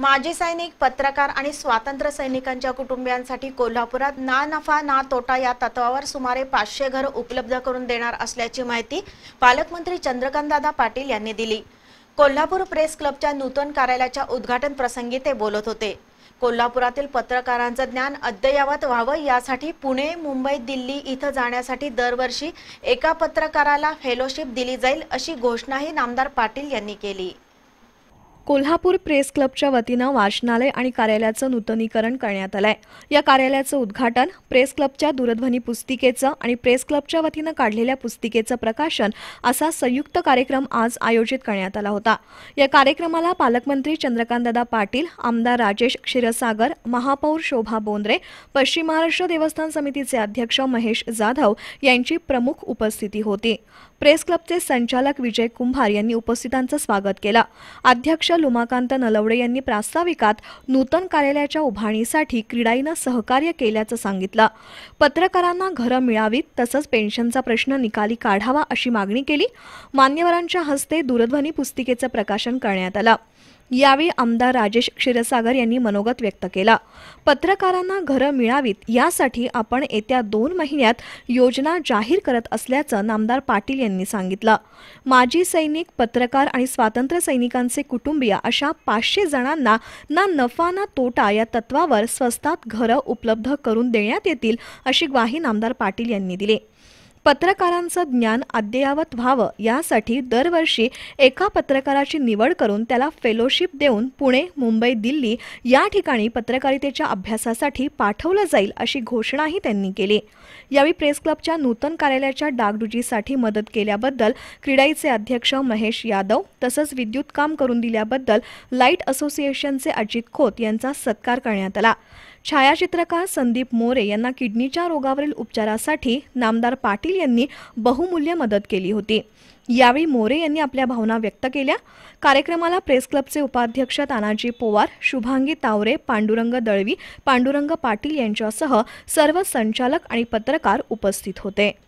माजी सैनिक पत्रकार आणि स्वातंत्र्य सैनिकांच्या कुटुंबियांसाठी कोल्हापुरात ना नफा ना तोटा या तत्वावर सुमारे पाचशे घर उपलब्ध करून देणार असल्याची माहिती पालकमंत्री चंद्रकांतदादा पाटील यांनी दिली कोल्हापूर प्रेस क्लबच्या नूतन कार्यालयाच्या उद्घाटन प्रसंगी ते बोलत होते कोल्हापुरातील पत्रकारांचं ज्ञान अद्ययावत व्हावं यासाठी पुणे मुंबई दिल्ली इथं जाण्यासाठी दरवर्षी एका पत्रकाराला फेलोशिप दिली जाईल अशी घोषणाही नामदार पाटील यांनी केली कोल्हापूर प्रेस क्लबच्या वतीनं वाचनालय आणि कार्यालयाचं नूतनीकरण करण्यात आलंय या कार्यालयाचं उद्घाटन प्रेस क्लबच्या दूरध्वनी पुस्तिकेचं आणि प्रेस क्लबच्या वतीनं काढलेल्या पुस्तिकेचं प्रकाशन असा संयुक्त कार्यक्रम आज आयोजित करण्यात आला होता या कार्यक्रमाला पालकमंत्री चंद्रकांतदादा पाटील आमदार राजेश क्षीरसागर महापौर शोभा बोंद्रे पश्चिम महाराष्ट्र देवस्थान समितीचे अध्यक्ष महेश जाधव यांची प्रमुख उपस्थिती होती प्रेस क्लबचे संचालक विजय कुंभार यांनी उपस्थितांचं स्वागत केलं अध्यक्ष लुमाकांत नलवडे यांनी प्रास्ताविकात नूतन कार्यालयाच्या उभारणीसाठी क्रीडाईनं सहकार्य केल्याचं सांगितलं पत्रकारांना घरं मिळावीत तसंच पेन्शनचा प्रश्न निकाली काढावा अशी मागणी केली मान्यवरांच्या हस्ते दूरध्वनी पुस्तिकेचं प्रकाशन करण्यात आलं यावेळी आमदार राजेश क्षीरसागर यांनी मनोगत व्यक्त केला पत्रकारांना घरं मिळावीत यासाठी आपण येत्या दोन महिन्यात योजना जाहीर करत असल्याचं नामदार पाटील यांनी सांगितलं माजी सैनिक पत्रकार आणि स्वातंत्र्य सैनिकांचे कुटुंबीय अशा पाचशे जणांना ना नफा ना तोटा या तत्वावर स्वस्तात घरं उपलब्ध करून देण्यात येतील अशी ग्वाही नामदार पाटील यांनी दिली पत्रकारांचं ज्ञान अद्ययावत व्हावं यासाठी दरवर्षी एका पत्रकाराची निवड करून त्याला फेलोशिप देऊन पुणे मुंबई दिल्ली या ठिकाणी पत्रकारितेच्या अभ्यासासाठी पाठवलं जाईल अशी घोषणाही त्यांनी केली यावेळी प्रेस क्लबच्या नूतन कार्यालयाच्या डागडुजीसाठी मदत केल्याबद्दल क्रीडाईचे अध्यक्ष महेश यादव तसंच विद्युत काम करून दिल्याबद्दल लाईट असोसिएशनचे अजित खोत यांचा सत्कार करण्यात आला छायाचित्रकार संदीप मोरे यांना किडनीच्या रोगावरील उपचारासाठी नामदार पाटील यांनी बहुमूल्य मदत केली होती यावेळी मोरे यांनी आपल्या भावना व्यक्त केल्या कार्यक्रमाला प्रेस क्लबचे उपाध्यक्ष तानाजी पोवार शुभांगी तावरे पांडुरंग दळवी पांडुरंग पाटील यांच्यासह सर्व संचालक आणि पत्रकार उपस्थित होते